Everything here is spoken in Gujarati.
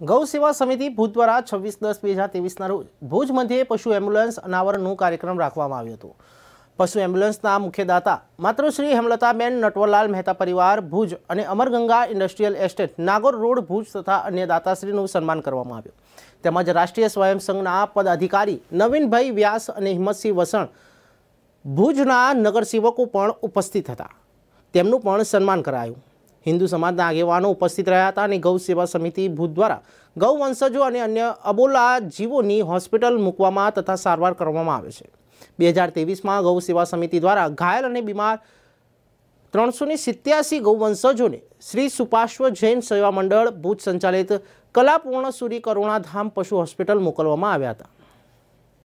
ગૌ સેવા સમિતિ ભુજ દ્વારા છવ્વીસ દસ બે હજાર ત્રેવીસના રોજ ભુજ મધ્યે પશુ એમ્બ્યુલન્સ અનાવરણનો કાર્યક્રમ રાખવામાં આવ્યું હતું પશુ એમ્બ્યુલન્સના મુખ્યદાતા દાતા માત્ર શ્રી હેમલતાબેન નટવરલાલ મહેતા પરિવાર ભુજ અને Amarganga industrial estate Nagor road Bhuj તથા અન્ય દાતાશ્રીનું સન્માન કરવામાં આવ્યું તેમજ રાષ્ટ્રીય સ્વયંસંઘના પદાધિકારી નવીનભાઈ વ્યાસ અને હિંમતસિંહ વસણ ભુજના નગરસેવકો પણ ઉપસ્થિત હતા તેમનું પણ સન્માન કરાયું હિન્દુ સમાજના આગેવાનો ઉપસ્થિત રહ્યા હતા અને ગૌ સેવા સમિતિ ભૂત દ્વારા ગૌ વંશજો અને અન્ય અબોલા જીવોની હોસ્પિટલ મૂકવામાં તથા સારવાર કરવામાં આવે છે બે હજાર તેવીસમાં ગૌ સેવા સમિતિ દ્વારા ઘાયલ અને બીમાર ત્રણસો ને સિત્યાસી ગૌવંશજોને શ્રી સુપાશ્વ જૈન સેવા મંડળ ભુજ સંચાલિત કલાપૂર્ણ સૂરી કરુણાધામ પશુ હોસ્પિટલ મોકલવામાં આવ્યા હતા